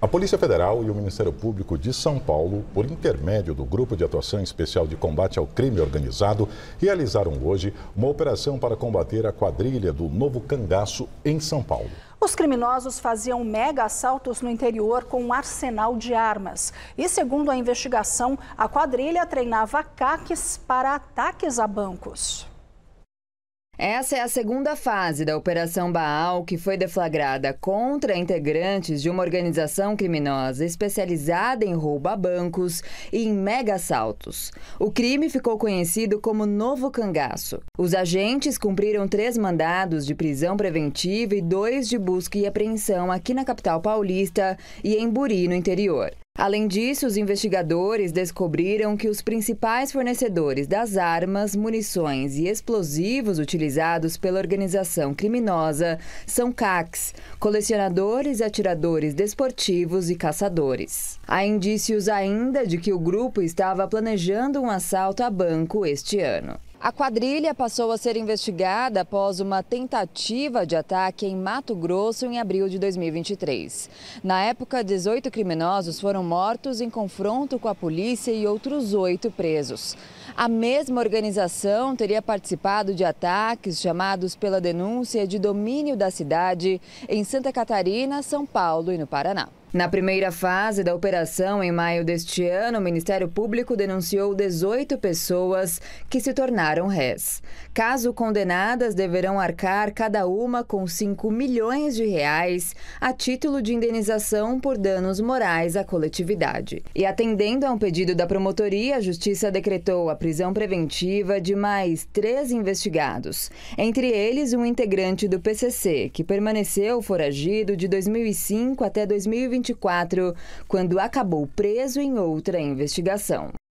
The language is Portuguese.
A Polícia Federal e o Ministério Público de São Paulo, por intermédio do Grupo de Atuação Especial de Combate ao Crime Organizado, realizaram hoje uma operação para combater a quadrilha do Novo Cangaço em São Paulo. Os criminosos faziam mega assaltos no interior com um arsenal de armas. E segundo a investigação, a quadrilha treinava caques para ataques a bancos. Essa é a segunda fase da Operação Baal, que foi deflagrada contra integrantes de uma organização criminosa especializada em roubo a bancos e em mega assaltos. O crime ficou conhecido como Novo Cangaço. Os agentes cumpriram três mandados de prisão preventiva e dois de busca e apreensão aqui na capital paulista e em Buri, no interior. Além disso, os investigadores descobriram que os principais fornecedores das armas, munições e explosivos utilizados pela organização criminosa são CACs, colecionadores, atiradores desportivos e caçadores. Há indícios ainda de que o grupo estava planejando um assalto a banco este ano. A quadrilha passou a ser investigada após uma tentativa de ataque em Mato Grosso em abril de 2023. Na época, 18 criminosos foram mortos em confronto com a polícia e outros oito presos. A mesma organização teria participado de ataques chamados pela denúncia de domínio da cidade em Santa Catarina, São Paulo e no Paraná. Na primeira fase da operação, em maio deste ano, o Ministério Público denunciou 18 pessoas que se tornaram réis. Caso condenadas, deverão arcar cada uma com 5 milhões de reais a título de indenização por danos morais à coletividade. E atendendo a um pedido da promotoria, a Justiça decretou a prisão preventiva de mais três investigados, entre eles um integrante do PCC, que permaneceu foragido de 2005 até 2020 2024, quando acabou preso em outra investigação.